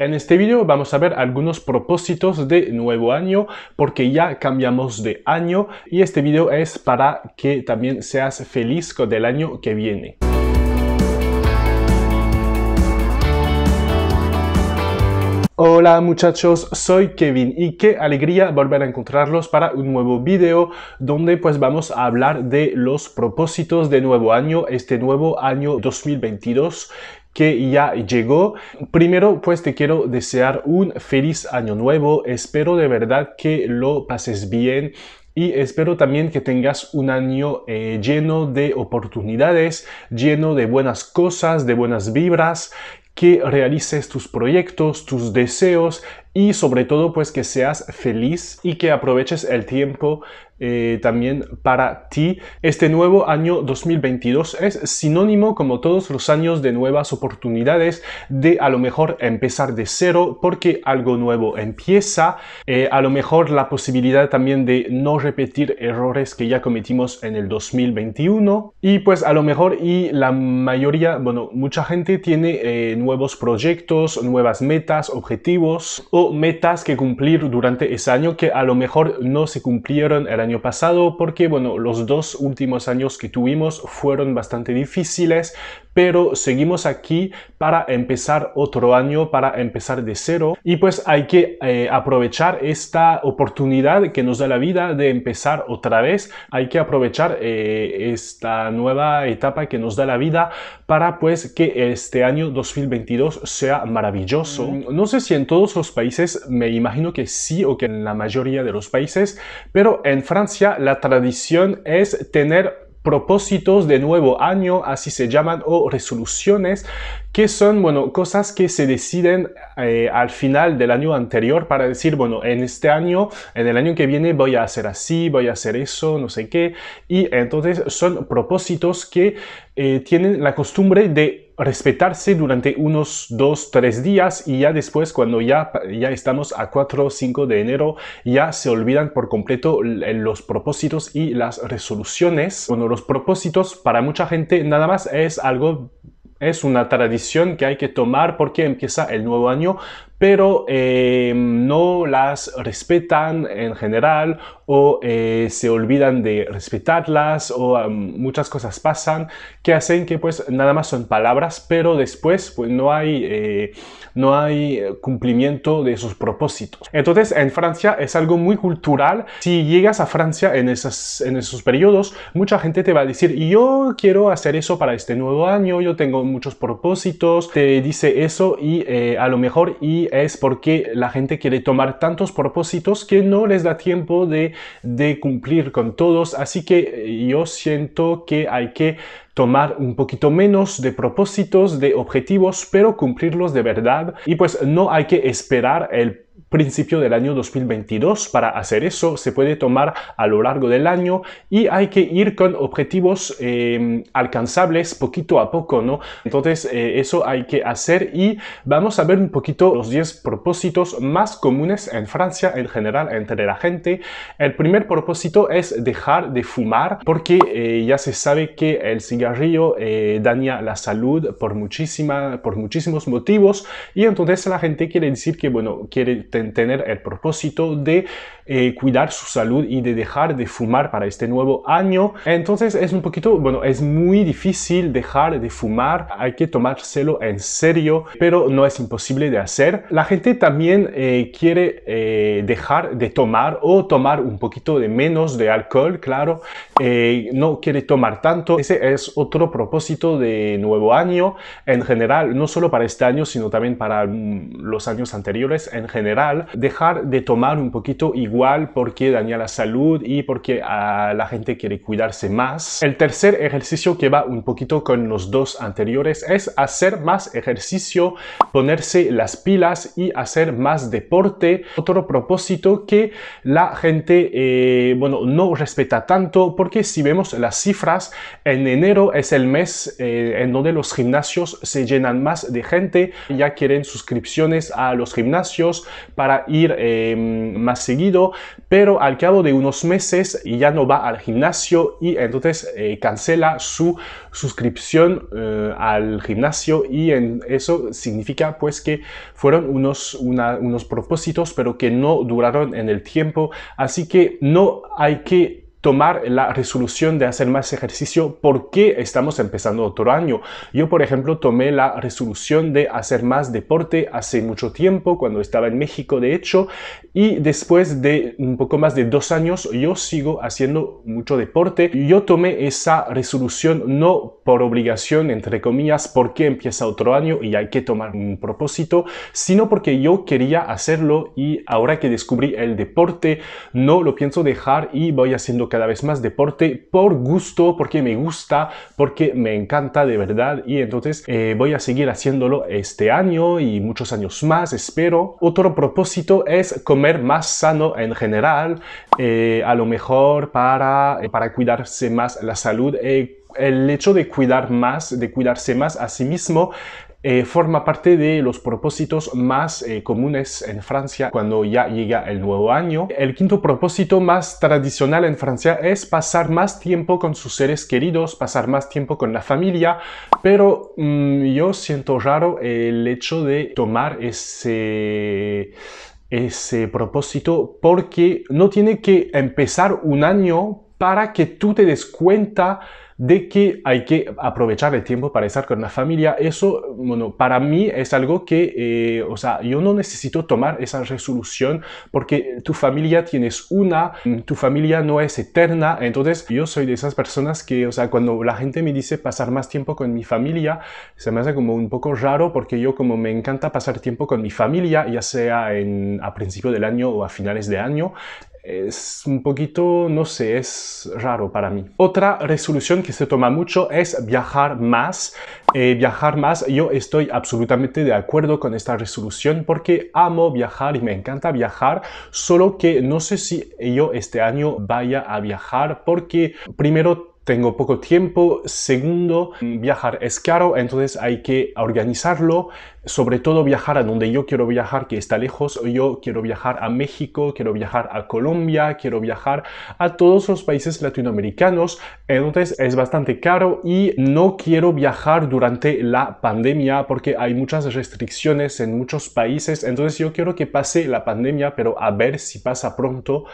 En este vídeo vamos a ver algunos propósitos de nuevo año porque ya cambiamos de año y este vídeo es para que también seas feliz con el año que viene. Hola muchachos, soy Kevin y qué alegría volver a encontrarlos para un nuevo video donde pues vamos a hablar de los propósitos de nuevo año, este nuevo año 2022 que ya llegó. Primero, pues te quiero desear un feliz año nuevo. Espero de verdad que lo pases bien y espero también que tengas un año eh, lleno de oportunidades, lleno de buenas cosas, de buenas vibras, que realices tus proyectos, tus deseos y sobre todo pues que seas feliz y que aproveches el tiempo eh, también para ti. Este nuevo año 2022 es sinónimo como todos los años de nuevas oportunidades, de a lo mejor empezar de cero porque algo nuevo empieza, eh, a lo mejor la posibilidad también de no repetir errores que ya cometimos en el 2021 y pues a lo mejor y la mayoría, bueno, mucha gente tiene eh, nuevos proyectos, nuevas metas, objetivos o metas que cumplir durante ese año que a lo mejor no se cumplieron el año año pasado porque, bueno, los dos últimos años que tuvimos fueron bastante difíciles, pero seguimos aquí para empezar otro año, para empezar de cero y pues hay que eh, aprovechar esta oportunidad que nos da la vida de empezar otra vez, hay que aprovechar eh, esta nueva etapa que nos da la vida para pues que este año 2022 sea maravilloso. Mm. No sé si en todos los países, me imagino que sí o que en la mayoría de los países, pero en Francia la tradición es tener propósitos de nuevo año, así se llaman, o resoluciones, que son, bueno, cosas que se deciden eh, al final del año anterior para decir, bueno, en este año, en el año que viene voy a hacer así, voy a hacer eso, no sé qué. Y entonces son propósitos que eh, tienen la costumbre de respetarse durante unos 2-3 días y ya después cuando ya, ya estamos a 4 o 5 de enero ya se olvidan por completo eh, los propósitos y las resoluciones. Bueno, los propósitos para mucha gente nada más es algo es una tradición que hay que tomar porque empieza el nuevo año, pero eh, no las respetan en general o eh, se olvidan de respetarlas o muchas cosas pasan que hacen que pues nada más son palabras, pero después pues no hay, eh, no hay cumplimiento de sus propósitos. Entonces en Francia es algo muy cultural. Si llegas a Francia en, esas, en esos periodos, mucha gente te va a decir, yo quiero hacer eso para este nuevo año, yo tengo muchos propósitos, te dice eso y a lo mejor y es porque la gente quiere tomar tantos propósitos que no les da tiempo de, de cumplir con todos. Así que eh, yo siento que hay que tomar un poquito menos de propósitos, de objetivos, pero cumplirlos de verdad. Y pues no hay que esperar el principio del año 2022. Para hacer eso se puede tomar a lo largo del año y hay que ir con objetivos em, alcanzables poquito a poco, ¿no? Entonces eh, eso hay que hacer y vamos a ver un poquito los 10 propósitos más comunes en Francia en general entre la gente. El primer propósito es dejar de fumar porque eh, ya se sabe que el cigarrillo eh, daña la salud por, muchísima, por muchísimos motivos y entonces la gente quiere decir que, bueno, quiere tener tener el propósito de eh, cuidar su salud y de dejar de fumar para este nuevo año. Entonces es un poquito, bueno, es muy difícil dejar de fumar, hay que tomárselo en serio, pero no es imposible de hacer. La gente también eh, quiere eh, dejar de tomar o tomar un poquito de menos de alcohol, claro, no quiere tomar tanto. Ese es otro propósito de nuevo año en general, no solo para este año, sino también para mm, los años anteriores en general dejar de tomar un poquito igual porque daña la salud y porque a la gente quiere cuidarse más. El tercer ejercicio que va un poquito con los dos anteriores es hacer más ejercicio, ponerse las pilas y hacer más deporte. Otro propósito que la gente, eh, bueno, no respeta tanto porque si vemos las cifras, en enero es el mes eh, en donde los gimnasios se llenan más de gente, ya quieren suscripciones a los gimnasios, para ir em, más seguido, pero al cabo de unos meses ya no va al gimnasio y entonces eh, cancela su suscripción eh, al gimnasio y en eso significa pues que fueron unos, unos propósitos pero que no duraron en el tiempo, así que no hay que tomar la resolución de hacer más ejercicio porque estamos empezando otro año. Yo, por ejemplo, tomé la resolución de hacer más deporte hace mucho tiempo, cuando estaba en México, de hecho, y después de un poco más de dos años, yo sigo haciendo mucho deporte. Yo tomé esa resolución no por obligación, entre comillas, porque empieza otro año y hay que tomar un propósito, sino porque yo quería hacerlo y ahora que descubrí el deporte, no lo pienso dejar y voy haciendo cada vez más deporte por gusto, porque me gusta, porque me encanta de verdad y entonces eh, voy a seguir haciéndolo este año y muchos años más, espero. Otro propósito es comer más sano en general, eh, a lo mejor para, eh, para cuidarse más la salud. Eh, el hecho de cuidar más, de cuidarse más a sí mismo, forma parte de los propósitos más comunes en Francia cuando ya llega el nuevo año. El quinto propósito más tradicional en Francia es pasar más tiempo con sus seres queridos, pasar más tiempo con la familia, pero mm, yo siento raro el hecho de tomar ese ese propósito porque no tiene que empezar un año para que tú te des cuenta de que hay que aprovechar el tiempo para estar con la familia. Eso, bueno, para mí es algo que, eh, o sea, yo no necesito tomar esa resolución porque tu familia tienes una, tu familia no es eterna. Entonces, yo soy de esas personas que, o sea, cuando la gente me dice pasar más tiempo con mi familia, se me hace como un poco raro porque yo como me encanta pasar tiempo con mi familia, ya sea en, a principio del año o a finales de año, es un poquito, no sé, es raro para mí. Otra resolución que se toma mucho es viajar más. Eh, viajar más, yo estoy absolutamente de acuerdo con esta resolución porque amo viajar y me encanta viajar, solo que no sé si yo este año vaya a viajar porque primero tengo poco tiempo. Segundo, viajar es caro, entonces hay que organizarlo. Sobre todo viajar a donde yo quiero viajar, que está lejos. Yo quiero viajar a México, quiero viajar a Colombia, quiero viajar a todos los países latinoamericanos. Entonces es bastante caro y no quiero viajar durante la pandemia porque hay muchas restricciones en muchos países. Entonces yo quiero que pase la pandemia, pero a ver si pasa pronto.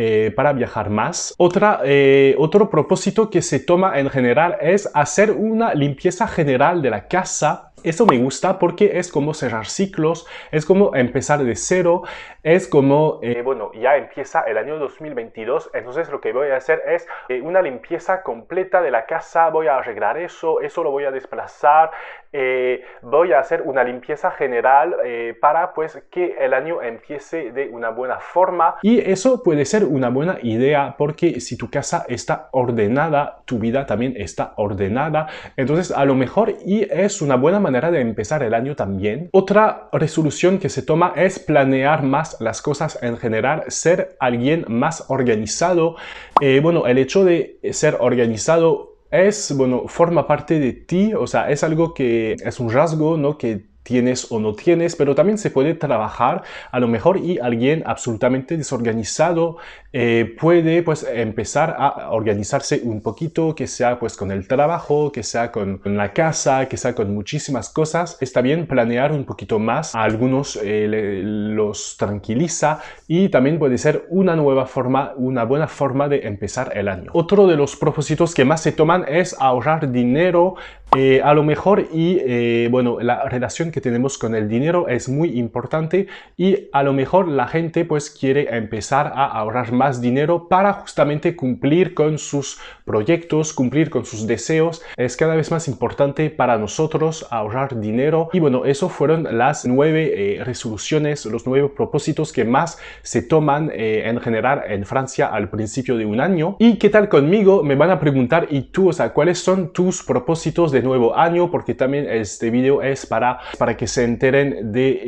Eh, para viajar más. Otra, eh, otro propósito que se toma en general es hacer una limpieza general de la casa eso me gusta porque es como cerrar ciclos, es como empezar de cero, es como, eh, bueno, ya empieza el año 2022, entonces lo que voy a hacer es eh, una limpieza completa de la casa, voy a arreglar eso, eso lo voy a desplazar, eh, voy a hacer una limpieza general para pues que el año empiece de una buena forma. Y eso puede ser una buena idea porque si tu casa está ordenada, tu vida también está ordenada, entonces a lo mejor y es una buena manera manera de empezar el año también. Otra resolución que se toma es planear más las cosas en general, ser alguien más organizado. Eh, bueno, el hecho de ser organizado es, bueno, forma parte de ti, o sea, es algo que es un rasgo, ¿no? Que tienes o no tienes, pero también se puede trabajar a lo mejor y alguien absolutamente desorganizado eh, puede pues empezar a organizarse un poquito, que sea pues con el trabajo, que sea con, la casa, que sea con muchísimas cosas. Está bien planear un poquito más, a algunos eh, los tranquiliza y también puede ser una nueva forma, una buena forma de empezar el año. Otro de los propósitos que más se toman es ahorrar dinero eh, a lo mejor y eh, bueno, la relación que tenemos con el dinero es muy importante y a lo mejor la gente pues quiere empezar a ahorrar más dinero para justamente cumplir con sus proyectos, cumplir con sus deseos. Es cada vez más importante para nosotros ahorrar dinero y bueno, eso fueron las nueve eh, resoluciones, los nueve propósitos que más se toman en general en Francia al principio de un año. ¿Y qué tal conmigo? Me van a preguntar y tú, o sea, ¿cuáles son tus propósitos de nuevo año porque también este vídeo es para, para que se enteren de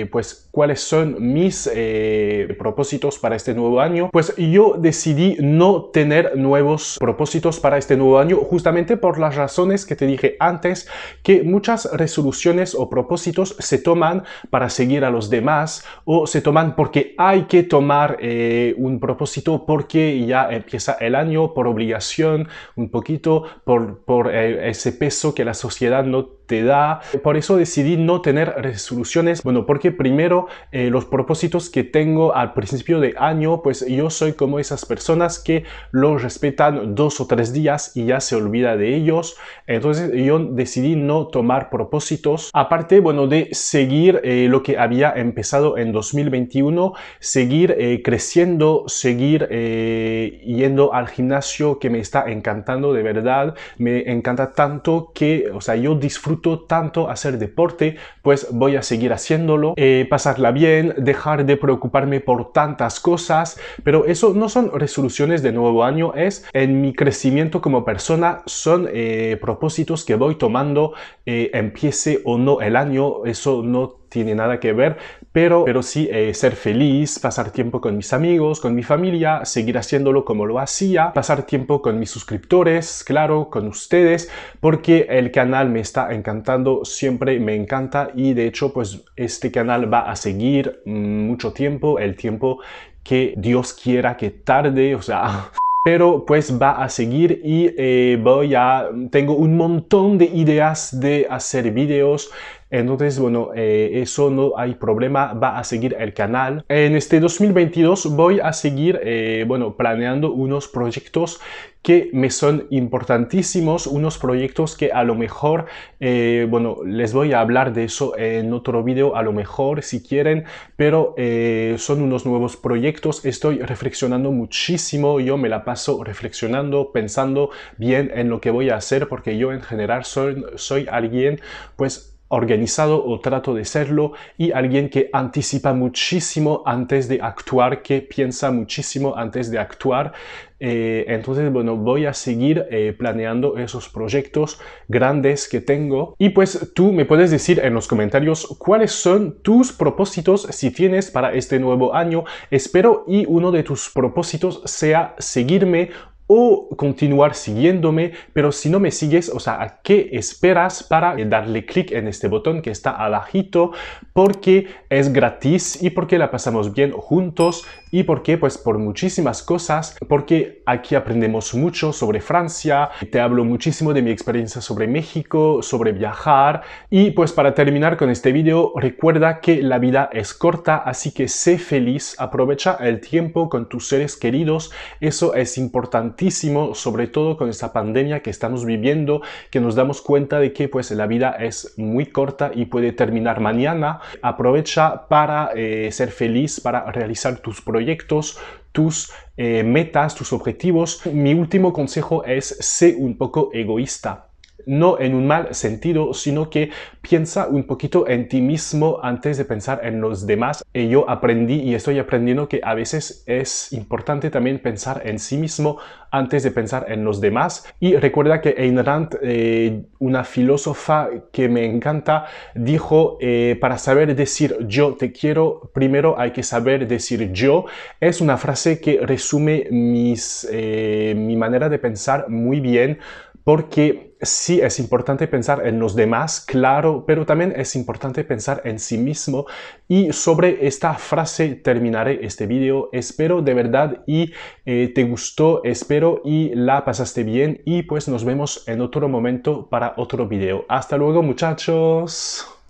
eh, pues cuáles son mis eh, propósitos para este nuevo año. Pues yo decidí no tener nuevos propósitos para este nuevo año justamente por las razones que te dije antes que muchas resoluciones o propósitos se toman para seguir a los demás o se toman porque hay que tomar eh, un propósito porque ya empieza el año por obligación un poquito por, por ese peso eso que la sociedad no te da. Por eso decidí no tener resoluciones. Bueno, porque primero eh, los propósitos que tengo al principio de año, pues yo soy como esas personas que los respetan dos o tres días y ya se olvida de ellos. Entonces yo decidí no tomar propósitos. Aparte, bueno, de seguir eh, lo que había empezado en 2021, seguir eh, creciendo, seguir yendo al gimnasio que me está encantando de verdad. Me encanta tanto que, o sea, yo disfruto tanto hacer deporte, pues voy a seguir haciéndolo, eh, pasarla bien, dejar de preocuparme por tantas cosas, pero eso no son resoluciones de nuevo año, es en mi crecimiento como persona, son eh, propósitos que voy tomando, eh, empiece o no el año, eso no tiene nada que ver, pero, pero sí eh, ser feliz, pasar tiempo con mis amigos, con mi familia, seguir haciéndolo como lo hacía, pasar tiempo con mis suscriptores, claro, con ustedes, porque el canal me está encantando, siempre me encanta y de hecho pues este canal va a seguir mucho tiempo, el tiempo que Dios quiera que tarde, o sea... pero pues va a seguir y eh, voy a tengo un montón de ideas de hacer vídeos entonces bueno eh, eso no hay problema va a seguir el canal en este 2022 voy a seguir eh, bueno planeando unos proyectos que me son importantísimos, unos proyectos que a lo mejor, eh, bueno, les voy a hablar de eso en otro vídeo, a lo mejor si quieren, pero eh, son unos nuevos proyectos, estoy reflexionando muchísimo, yo me la paso reflexionando, pensando bien en lo que voy a hacer, porque yo en general soy, soy alguien, pues, organizado o trato de serlo y alguien que anticipa muchísimo antes de actuar, que piensa muchísimo antes de actuar. Eh, entonces, bueno, voy a seguir eh, planeando esos proyectos grandes que tengo. Y pues tú me puedes decir en los comentarios cuáles son tus propósitos si tienes para este nuevo año. Espero y uno de tus propósitos sea seguirme o continuar siguiéndome, pero si no me sigues, o sea, ¿a qué esperas para darle clic en este botón que está abajito Porque es gratis y porque la pasamos bien juntos y porque pues por muchísimas cosas, porque aquí aprendemos mucho sobre Francia, te hablo muchísimo de mi experiencia sobre México, sobre viajar y pues para terminar con este vídeo, recuerda que la vida es corta, así que sé feliz, aprovecha el tiempo con tus seres queridos, eso es importante sobre todo con esta pandemia que estamos viviendo, que nos damos cuenta de que pues la vida es muy corta y puede terminar mañana. Aprovecha para eh, ser feliz, para realizar tus proyectos, tus eh, metas, tus objetivos. Mi último consejo es sé un poco egoísta no en un mal sentido, sino que piensa un poquito en ti mismo antes de pensar en los demás. Y yo aprendí y estoy aprendiendo que a veces es importante también pensar en sí mismo antes de pensar en los demás. Y recuerda que Ayn Rand, eh, una filósofa que me encanta, dijo, eh, para saber decir yo te quiero, primero hay que saber decir yo. Es una frase que resume mis, eh, mi manera de pensar muy bien porque sí es importante pensar en los demás, claro, pero también es importante pensar en sí mismo. Y sobre esta frase terminaré este vídeo. Espero de verdad y eh, te gustó, espero y la pasaste bien. Y pues nos vemos en otro momento para otro vídeo. Hasta luego muchachos.